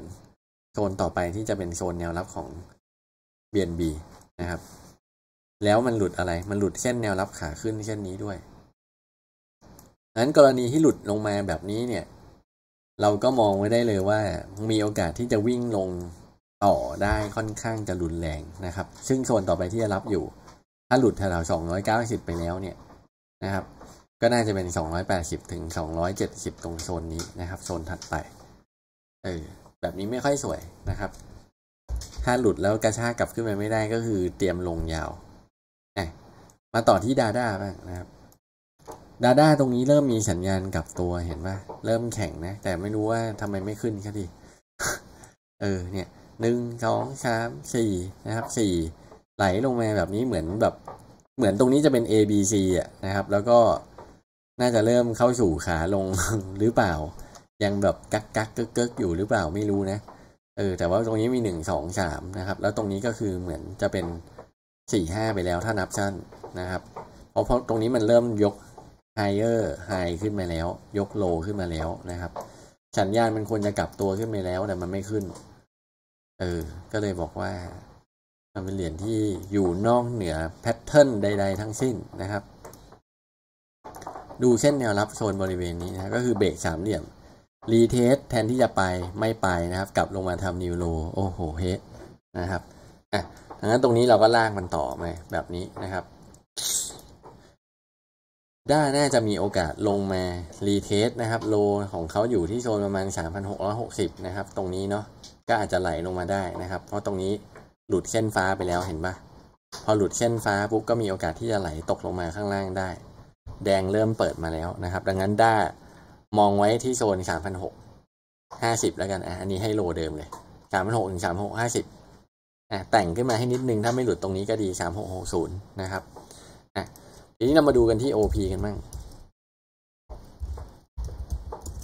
290โซนต่อไปที่จะเป็นโซนแนวรับของ BNB นะครับ แล้วมันหลุดอะไร มันหลุดเส้นแนวรับขาขึ้นเส้นนี้ด้วยนั้นกรณีที่หลุดลงมาแบบนี้เนี่ย เราก็มองไว้ได้เลยว่ามีโอกาสที่จะวิ่งลง ต่อได้ค่อนข้างจะรุนแรงนะครับ ซึ่งโซนต่อไปที่จะรับอยู่ถ้าหลุดแถวๆสองร้อยเก้าสิบไปแล้วเนี่ย นะครับ ก็น่าจะเป็นสองร้อยแปดสิบถึงสองร้อยเจ็ดสิบตรงโซนนี้นะครับ โซนถัดไป เออแบบนี้ไม่ค่อยสวยนะครับ ถ้าหลุดแล้วกระชากกลับขึ้นมาไม่ได้ก็คือเตรียมลงยาวนะมาต่อที่ดาด้าบ้างนะครับ ดาด้าตรงนี้เริ่มมีสัญญาณกลับตัวเห็นปหะเริ่มแข็งนะ แต่ไม่รู้ว่าทำไมไม่ขึ้นแค่ทีเออเนี่ยหนึ่งสองสามสี่นะครับสี่ไหลลงมาแบบนี้เหมือนแบบเหมือนตรงนี้จะเป็น A B C อ่ะนะครับ แล้วก็น่าจะเริ่มเข้าสู่ขาลงหรือเปล่า ยังแบบกักกักเกิกเกอยู่หรือเปล่าไม่รู้นะ เออ แต่ว่าตรงนี้มีหนึ่งสองสามนะครับ แล้วตรงนี้ก็คือเหมือนจะเป็นสี่ห้าไปแล้ว ถ้านับชั้นนะครับเพราะเพราะตรงนี้มันเริ่มยก higher high ขึ้นมาแล้ว ยก low ขึ้นมาแล้วนะครับสัญญาณมันควรจะกลับตัวขึ้นไปแล้ว แต่มันไม่ขึ้น เออ ก็เลยบอกว่ามันเป็นเหรียญที่อยู่นอกเหนือแพทเทิร์นใด ๆทั้งสิ้นนะครับ ดูเส้นแนวรับโซนบริเวณนี้นะก็คือเบรกสามเหลี่ยมรีเทสแทนที่จะไปไม่ไปนะครับ กลับลงมาทำนิวโลโอ้โหเฮสนะครับอ่ะดังนั้นตรงนี้เราก็ลากมันต่อมาแบบนี้นะครับด้าน่าจะมีโอกาสลงมารีเทสนะครับ โลของเขาอยู่ที่โซนประมาณ3,660 นะครับ ตรงนี้เนาะก็อาจจะไหลลงมาได้นะครับ เพราะตรงนี้หลุดเส้นฟ้าไปแล้วเห็นปะพอหลุดเส้นฟ้าปุ๊บ ก็มีโอกาสที่จะไหลตกลงมาข้างล่างได้ แดงเริ่มเปิดมาแล้วนะครับ ดังนั้นด้า มองไว้ที่โซนสามพันหกห้าสิบแล้วกันอ่ะอันนี้ให้โลเดิมเลยสามพันหกถึงสามหกห้าสิบอ่ะแต่งขึ้นมาให้นิดนึงถ้าไม่หลุดตรงนี้ก็ดีสามหกหกศูนย์นะครับอ่ะทีนี้เรามาดูกันที่โอพกันบ้าง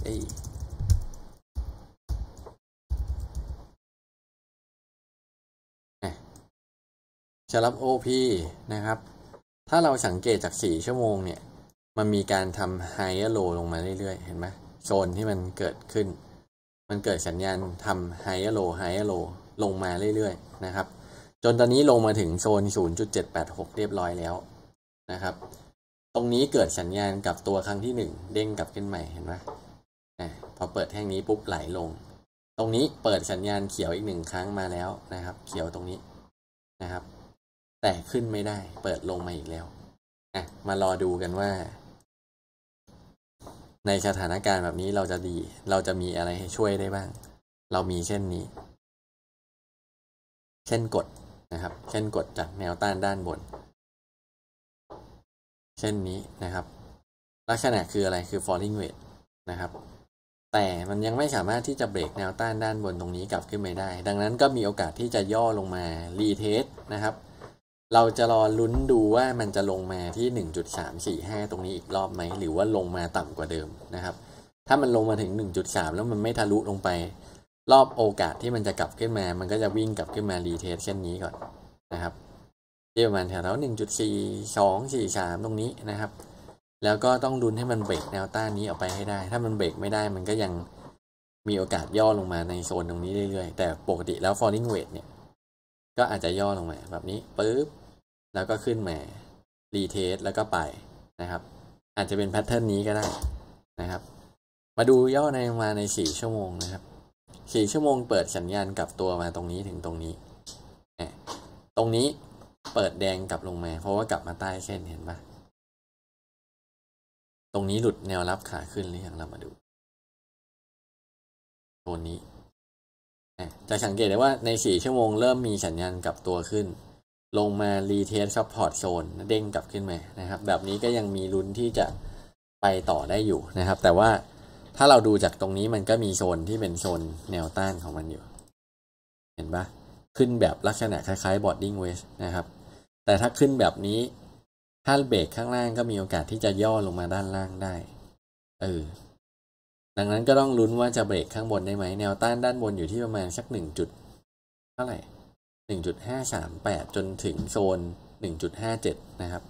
เอ้จะรับ OP นะครับ ถ้าเราสังเกตจาก 4 ชั่วโมงเนี่ย มันมีการทำ h i g h ล r low ลงมาเรื่อยๆ เห็นไหมโซนที่มันเกิดขึ้น มันเกิดสัญญาณทำ h i g h ล r low higher low ลงมาเรื่อยๆนะครับ จนตอนนี้ลงมาถึงโซน 0.786 เรียบร้อยแล้วนะครับ ตรงนี้เกิดสัญญาณกับตัวครั้งที่ 1 เด้งกลับขึ้นใหม่เห็นไหมพอเปิดแท่งนี้ปุ๊บไหลลง ตรงนี้เปิดสัญญาณเขียวอีกหนึ่งครั้งมาแล้วนะครับ เขียวตรงนี้นะครับแต่ขึ้นไม่ได้ เปิดลงมาอีกแล้วอ่ะมารอดูกันว่า ในสถานการณ์แบบนี้เราจะดี เราจะมีอะไรให้ช่วยได้บ้าง เรามีเช่นนี้ เช่นกดนะครับ เช่นกดจากแนวต้านด้านบน เช่นนี้นะครับ ลักษณะคืออะไร คือ falling w e i g e นะครับ แต่มันยังไม่สามารถที่จะเบรกแนวต้านด้านบนตรงนี้กลับขึ้นไปได้ ดังนั้นก็มีโอกาสที่จะย่อลงมารีเทสนะครับเราจะรอลุ้นดูว่ามันจะลงมาที่ 1.345 ตรงนี้อีกรอบไหม หรือว่าลงมาต่ำกว่าเดิมนะครับ ถ้ามันลงมาถึง1.3 แล้วมันไม่ทะลุลงไป รอบโอกาสที่มันจะกลับขึ้นมา มันก็จะวิ่งกลับขึ้นมารีเทสเช่นนี้ก่อนนะครับที่ประมาณแถวๆ1.4243ตรงนี้นะครับ แล้วก็ต้องลุ้นให้มันเบรกแนวต้านนี้ออกไปให้ได้ ถ้ามันเบรกไม่ได้มันก็ยังมีโอกาสย่อลงมาในโซนตรงนี้เรื่อย ๆ แต่ปกติแล้ว falling weight เนี่ยก็อาจจะย่อลงมาแบบนี้ปึ๊บแล้วก็ขึ้นมารีเทสแล้วก็ไปนะครับ อาจจะเป็นแพทเทิร์นนี้ก็ได้นะครับ มาดูย่อในมาในสี่ชั่วโมงนะครับสี่ชั่วโมงเปิดสัญญาณกลับตัวมาตรงนี้ถึงตรงนี้ ตรงนี้เปิดแดงกลับลงมาเพราะว่ากลับมาใต้เส้นเห็นปะตรงนี้หลุดแนวรับขาขึ้นหรือยังเรามาดูโซนนี้จะสังเกตได้ว่าในสี่ชั่วโมงเริ่มมีสัญญาณกลับตัวขึ้นลงมารีเทสซัพพอร์ตโซนเด้งกลับขึ้นมานะครับ แบบนี้ก็ยังมีลุ้นที่จะไปต่อได้อยู่นะครับ แต่ว่าถ้าเราดูจากตรงนี้มันก็มีโซนที่เป็นโซนแนวต้านของมันอยู่ เห็นปะขึ้นแบบลักษณะคล้ายๆบอดดิ้งเวสนะครับ แต่ถ้าขึ้นแบบนี้ถ้าเบรกข้างล่างก็มีโอกาสที่จะย่อลงมาด้านล่างได้เออดังนั้นก็ต้องลุ้นว่าจะเบรกข้างบนได้ไหมแนวต้านด้านบนอยู่ที่ประมาณสักหนึ่งจุดเท่าไหร่1.538 จนถึงโซน1.57 นะครับ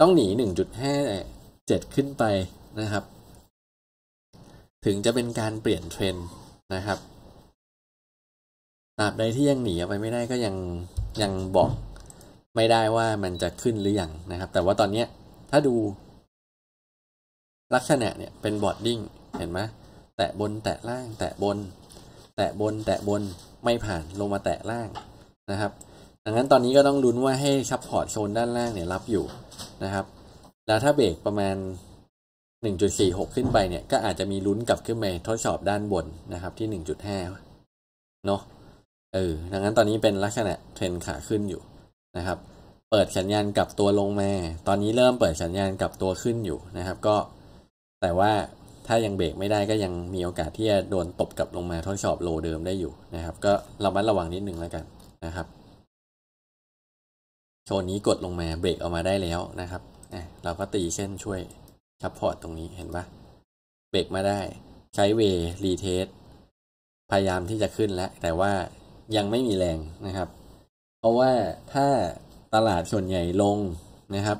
ต้องหนี 1.57 ขึ้นไปนะครับ ถึงจะเป็นการเปลี่ยนเทรนนะครับตราบใดที่ยังหนีไปไม่ได้ก็ยังยังบอกไม่ได้ว่ามันจะขึ้นหรืออยังนะครับ แต่ว่าตอนนี้ถ้าดู ลักษณะเนี่ยเป็นบอดดิ้งเห็นไหมแตะบนแตะล่างแตะบนแตะบนแตะบนไม่ผ่านลงมาแตะล่างะครับดังนั้นตอนนี้ก็ต้องลุ้นว่าให้ซับพอร์ตโซนด้านล่างเนี่ยรับอยู่นะครับ แล้วถ้าเบรกประมาณ1.46 ขึ้นไปเนี่ย ก็อาจจะมีลุ้นกลับขึ้นไปทดสอบด้านบนนะครับที่ 1.5เนาะ เออดังนั้นตอนนี้เป็นลักษณะเทรนขาขึ้นอยู่นะครับ เปิดสัญญาณกลับตัวลงมา ตอนนี้เริ่มเปิดสัญญาณกลับตัวขึ้นอยู่นะครับ ก็แต่ว่าถ้ายังเบรกไม่ได้ก็ยังมีโอกาสที่จะโดนตบกลับลงมาทดสอบโลเดิมได้อยู่นะครับ ก็ระมัดระวังนิดนึงแล้วกันนะครับโซนนี้กดลงมาเบรกออกมาได้แล้วนะครับ เราก็ตีเส้นช่วยซับพอร์ตตรงนี้เห็นปะเบรกมาได้ ใช้เวรีเทส พยายามที่จะขึ้นแล้ว แต่ว่ายังไม่มีแรงนะครับ เพราะว่าถ้าตลาดส่วนใหญ่ลงนะครับ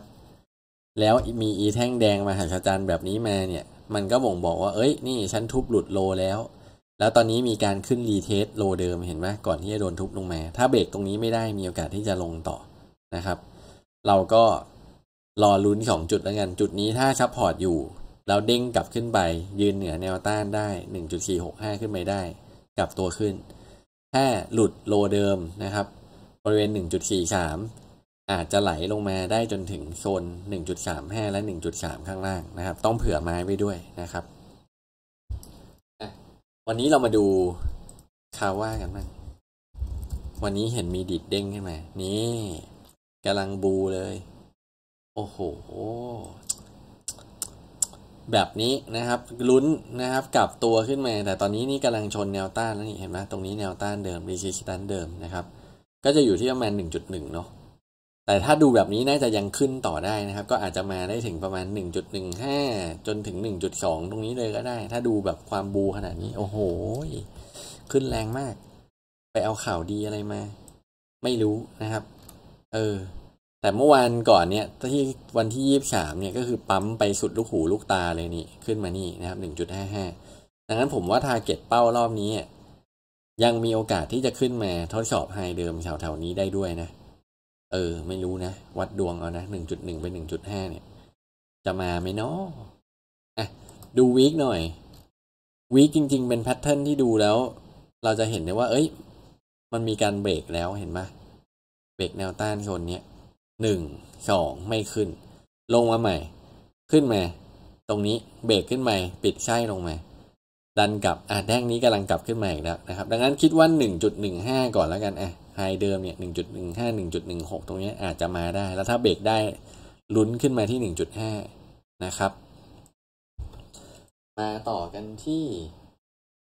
แล้วมีอีแท่งแดงมาหาชาจันแบบนี้มาเนี่ยมันก็บ่งบอกว่าเอ้ย นี่ฉันทุบหลุดโลแล้วแล้วตอนนี้มีการขึ้นรีเทสโลเดิมเห็นไหมก่อนที่จะโดนทุบลงมา ถ้าเบรกตรงนี้ไม่ได้มีโอกาสที่จะลงต่อนะครับ เราก็รอลุ้นของจุดแล้วกัน จุดนี้ถ้าซับพอร์ตอยู่เราเด้งกลับขึ้นไป ยืนเหนือแนวต้านได้หหนึ่่งจุดสีกห้าขึ้นไปได้ กลับตัวขึ้น ถ้าหลุดโลเดิมนะครับ บริเวณหนึ่่งจุดสีสามอาจจะไหลลงมาได้จนถึงโซนหนึ่งจุดสามห้าและหนึ่งจุดสามข้างล่างนะครับ ต้องเผื่อไม้ไว้ด้วยนะครับวันนี้เรามาดูคาว่ากันบ้าง วันนี้เห็นมีดิดเด้งขึ้นมานี่กำลังบูเลย โอ้โห แบบนี้นะครับลุ้นนะครับกลับตัวขึ้นมา แต่ตอนนี้นี่กำลังชนแนวต้านแล้วนี่เห็นไหมตรงนี้แนวต้านเดิมรีชิสตันเดิมนะครับ ก็จะอยู่ที่ประมาณ1.1เนาะแต่ถ้าดูแบบนี้น่าจะยังขึ้นต่อได้นะครับ ก็อาจจะมาได้ถึงประมาณ 1.15 จนถึง 1.2 ตรงนี้เลยก็ได้ ถ้าดูแบบความบูขนาดนี้ โอ้โหขึ้นแรงมาก ไปเอาข่าวดีอะไรมาไม่รู้นะครับ เออ แต่เมื่อวานก่อนเนี่ยที่วันที่ 23 เนี่ยก็คือปั๊มไปสุดลูกหูลูกตาเลยนี่ขึ้นมานี่นะครับ1.55ดังนั้นผมว่าทาร์เก็ตเป้ารอบนี้ ยังมีโอกาสที่จะขึ้นมาทดสอบไฮเดิมแถวๆนี้ได้ด้วยนะเออไม่รู้นะ วัดดวงเอานะหนึ่งจุดหนึ่งไปหนึ่งจุดห้าเนี่ย จะมาไหมเนาะอ่ะดูวีคหน่อยวีคจริงๆเป็นแพทเทิร์นที่ดูแล้ว เราจะเห็นได้ว่า เอ้ย มันมีการเบรกแล้วเห็นปะเบรกแนวต้านโซนเนี้ยหนึ่งสองไม่ขึ้น ลงมาใหม่ ขึ้นมา ตรงนี้เบรกขึ้นมาปิดไส้ลงมา ดันกลับ อ่ะแท่งนี้กำลังกลับขึ้นมาอีกแล้วนะครับ ดังนั้นคิดว่าหนึ่งจุดหนึ่งห้าก่อนแล้วกันอ่ะไฮเดิมเนี่ย 1.15 1.16 ตรงนี้ อาจจะมาได้ แล้วถ้าเบรกได้ลุ้นขึ้นมาที่ 1.5 นะครับ มาต่อกันที่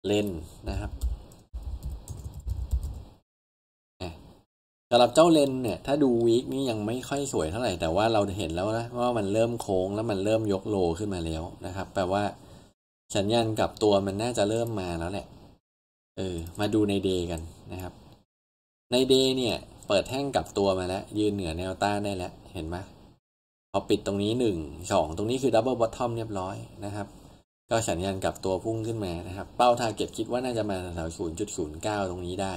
เลน นะครับสำหรับเจ้าเลนเนี่ย ถ้าดูวีคนี้ยังไม่ค่อยสวยเท่าไหร่แต่ว่าเราเห็นแล้วนะว่ามันเริ่มโค้ง แล้วมันเริ่มยกโลขึ้นมาแล้วนะครับ แปลว่าสัญญาณกับตัวมันน่าจะเริ่มมาแล้วแหละเออ มาดูในเดย์กันนะครับในเดเนี่ย เปิดแท่งกลับตัวมาแล้ว ยืนเหนือแนวต้านได้แล้ว เห็นไหมพอปิดตรงนี้หนึ่งสองตรงนี้คือดับเบิลบอททอมเรียบร้อยนะครับ ก็สัญญาณกลับตัวพุ่งขึ้นมานะครับ เป้าทาร์เก็ตคิดว่าน่าจะมาแถวศูนย์จุดศูนย์เก้าตรงนี้ได้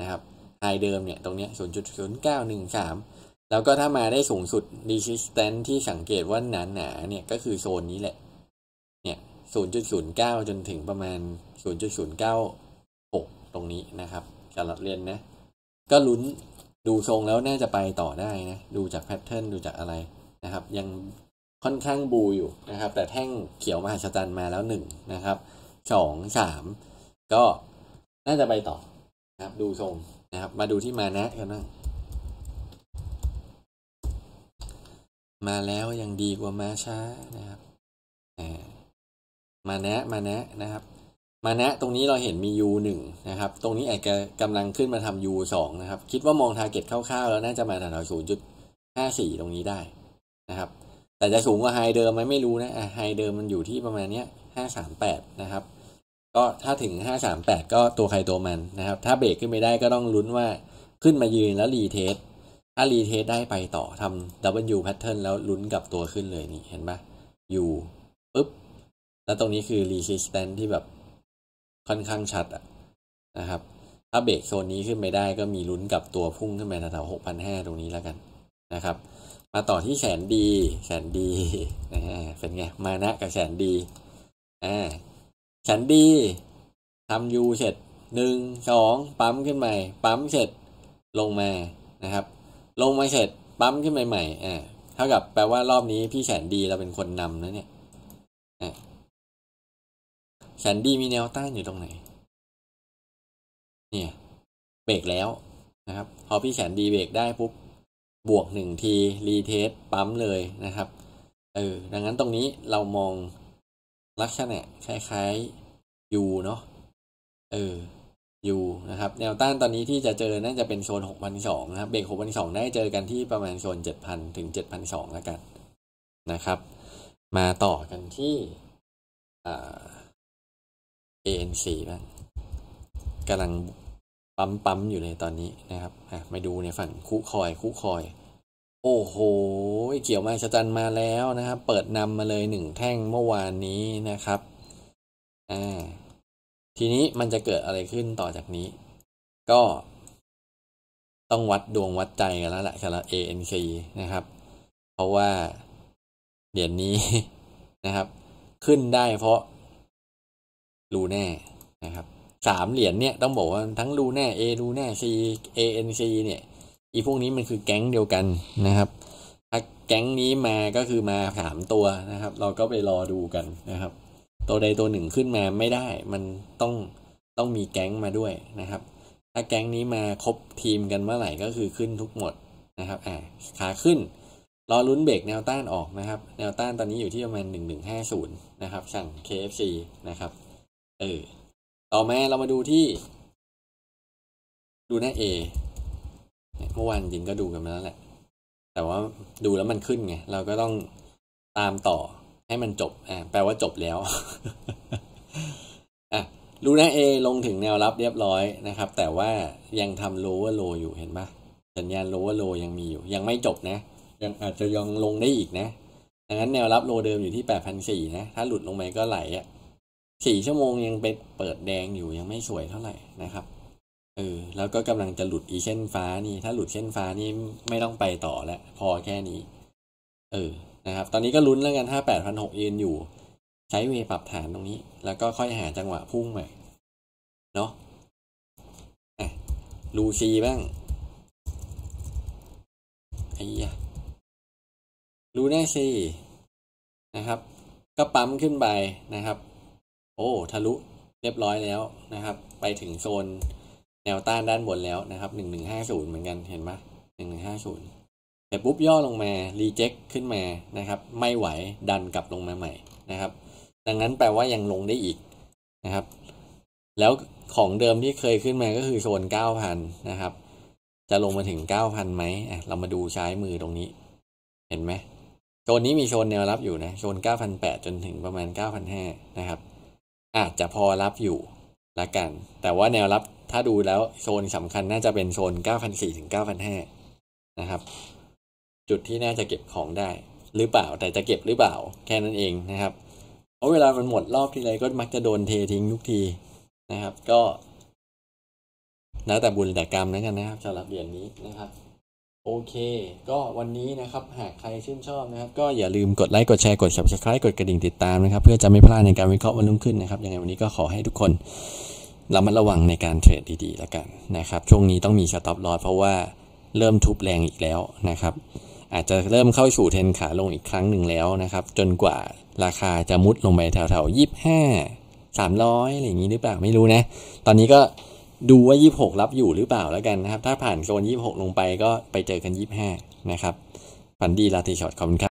นะครับไฮเดิมเนี่ย ตรงนี้ศูนย์จุดศูนย์เก้าหนึ่งสาม แล้วก็ถ้ามาได้สูงสุด resistance ที่สังเกตว่าหนาหนาเนี่ยก็คือโซนนี้แหละ เนี่ยศูนย์จุดศูนย์เก้าจนถึงประมาณศศููนนยย์์จุดเก้าหกตรงนี้นะครับจะหลักเรียนนะก็ลุ้นดูทรงแล้ว น่าจะไปต่อได้นะดูจากแพทเทิร์นดูจากอะไรนะครับ ยังค่อนข้างบูอยู่นะครับ แต่แท่งเขียวมหาศจรรย์มาแล้วหนึ่งนะครับสองสามก็น่าจะไปต่อนะครับ ดูทรงนะครับ มาดูที่มานะกันบ้างมาแล้วยังดีกว่ามาช้านะครับมาแนะ มาแนะนะครับมานะตรงนี้เราเห็นมี U 1นะครับ ตรงนี้อาจจะกำลังขึ้นมาทำ U 2นะครับ คิดว่ามองทาร์เก็ตคร่าวๆแล้วน่าจะมาแถวๆศูนย์จุดห้าสี่ตรงนี้ได้นะครับ แต่จะสูงกว่าไฮเดิมไหมไม่รู้นะไฮเดิมมันอยู่ที่ประมาณเนี้ยห้าสามแปดนะครับ ก็ถ้าถึงห้าสามแปดก็ตัวใครตัวมันนะครับ ถ้าเบรกขึ้นไม่ได้ก็ต้องลุ้นว่าขึ้นมายืนแล้วรีเทสถ้ารีเทสได้ไปต่อทำ W pattern แล้วลุ้นกับตัวขึ้นเลยนี่ เห็นปะ่ปุ๊บแล้วตรงนี้คือ resistance ที่แบบค่อนข้างชัดอะนะครับถ้าเบรกโซนนี้ขึ้นไปได้ก็มีลุ้นกับตัวพุ่งขึ้นไปแถวๆหกพันห้าตรงนี้แล้วกันนะครับ มาต่อที่แสนดีแสนดีนะฮะเป็นไงมานะกับแสนดีอ่าแสนดีทำยูเสร็จหนึ่งสองปั๊มขึ้นไปปั๊มเสร็จ ลงมานะครับ ลงมาเสร็จ ปั๊มขึ้นใหม่ใหม่อ่าเท่ากับแปลว่ารอบนี้พี่แสนดีเราเป็นคนนำนะเนี่ยอ่าแซนดี้มีแนวต้านอยู่ตรงไหน เนี่ย เบรกแล้วนะครับ พอพี่แซนดี้เบรกได้ปุ๊บ บวกหนึ่งทีรีเทสปั๊มเลยนะครับ เออ ดังนั้นตรงนี้เรามองลักษณะคล้ายๆูเนาะ เออยูนะครับ แนวต้านตอนนี้ที่จะเจอน่าจะเป็นโซนหกพันสองนะครับเบรกหกพันสองได้เจอกันที่ประมาณโซนเจ็ดพันถึงเจ็ดพันสองแล้วกันนะครับ มาต่อกันที่อ่า ANC บ้างกำลังปั๊มปั๊มอยู่เลยตอนนี้นะครับอ่ะมาดูในฝั่งคู่คอยคู่คอย โอ้โห เกี่ยวมาชจันมาแล้วนะครับ เปิดนำมาเลยหนึ่งแท่งเมื่อวานนี้นะครับอ่าทีนี้มันจะเกิดอะไรขึ้นต่อจากนี้ ก็ ต้องวัดดวงวัดใจกันแล้วแหละสำหรับ ANC นะครับ เพราะว่าเหรียญนี้นะครับ ขึ้นได้เพราะลูแน่นะครับสามเหรียญเนี่ยต้องบอกว่าทั้งลูแน่เอลูแน่ซีเอ็นซีเนี่ย อีพวกนี้มันคือแก๊งเดียวกันนะครับถ้าแก๊งนี้มาก็คือมาสามตัวนะครับ เราก็ไปรอดูกันนะครับ ตัวใดตัวหนึ่งขึ้นมาไม่ได้มันต้องต้องมีแก๊งมาด้วยนะครับ ถ้าแก๊งนี้มาครบทีมกันเมื่อไหร่ก็คือขึ้นทุกหมดนะครับอ่าขาขึ้น รอลุ้นเบรกแนวต้านออกนะครับแนวต้านตอนนี้อยู่ที่ประมาณหนูนย์นะครับสั่ง KFC นะครับเออ ต่อมาเรามาดูที่ดูหน้าอเมื่อวานจริงก็ดูกันมาแล้วแหละ แต่ว่าดูแล้วมันขึ้นไง เราก็ต้องตามต่อให้มันจบ อ่แปลว่าจบแล้วอ่ะรูน่าเอ ลงถึงแนวรับเรียบร้อยนะครับ แต่ว่ายังทำโลว์โลอยู่เห็นปะ สัญญาณโลว์โลยังมีอยู่ ยังไม่จบนะยังอาจจะยังลงได้อีกนะ ดังนั้นแนวรับโลเดิมอยู่ที่แปดพันะ ถ้า หลุดลงไปก็ไหลอ่ะสี่ชั่วโมงยังเป็นเปิดแดงอยู่ยังไม่สวยเท่าไหร่นะครับ เออแล้วก็กำลังจะหลุดอีเช่นฟ้านี่ถ้าหลุดเช่นฟ้านี่ไม่ต้องไปต่อแล้วพอแค่นี้ เออนะครับ ตอนนี้ก็ลุ้นแล้วกันถ้าแปดพันหกเอ็นอยู่ ใช้เวปรับฐานตรงนี้ แล้วก็ค่อยหาจังหวะพุ่งใหม่เนาะอ่ะลูซีบ้างไอ้ยะลูน่าซี นะครับ ก็ปั๊มขึ้นไปนะครับโอ้ทะลุเรียบร้อยแล้วนะครับ ไปถึงโซนแนวต้านด้านบนแล้วนะครับ หนึ่งหนึ่งห้าศูนย์เหมือนกันเห็นไหมหนึ่งหนึ่งห้าศูนย์แต่ปุ๊บย่อลงมารีเจ็คขึ้นมานะครับ ไม่ไหวดันกลับลงมาใหม่นะครับ ดังนั้นแปลว่ายังลงได้อีกนะครับ แล้วของเดิมที่เคยขึ้นมาก็คือโซนเก้าพันนะครับ จะลงมาถึงเก้าพันไหมอ่ะเรามาดูซ้ายมือตรงนี้ เห็นไหมโซนนี้มีโซนแนวรับอยู่นะโซนเก้าพันแปดจนถึงประมาณเก้าพันห้านะครับอาจจะพอรับอยู่ละกัน แต่ว่าแนวรับถ้าดูแล้วโซนสำคัญน่าจะเป็นโซน9,400ถึง9,500นะครับ จุดที่น่าจะเก็บของได้ หรือเปล่า แต่จะเก็บหรือเปล่า แค่นั้นเองนะครับเพราะเวลามันหมดรอบทีไรก็มักจะโดนเททิ้งทุกทีนะครับ ก็ แล้วแต่บุญแต่กรรมนั้นกันนะครับสำหรับเดือนนี้นะครับโอเค ก็วันนี้นะครับ หากใครชื่นชอบนะครับ ก็อย่าลืมกดไลค์ กดแชร์ กด subscribe กดกระดิ่งติดตามนะครับ เพื่อจะไม่พลาดในการวิเคราะห์วันรุ่งขึ้นนะครับ ยังไงวันนี้ก็ขอให้ทุกคนระมัดระวังในการเทรดดีๆแล้วกันนะครับ ช่วงนี้ต้องมีสต็อปลอสเพราะว่าเริ่มทุบแรงอีกแล้วนะครับ อาจจะเริ่มเข้าสู่เทนขาลงอีกครั้งหนึ่งแล้วนะครับ จนกว่าราคาจะมุดลงไปแถวๆยี่สิบห้าสามร้อยอะไรอย่างนี้หรือเปล่า ไม่รู้นะ ตอนนี้ก็ดูว่า 26 รับอยู่หรือเปล่าแล้วกันนะครับ ถ้าผ่านโซน26 ลงไปก็ไปเจอกัน 25 นะครับฝันดีลาติช็อตขอบคุณครับ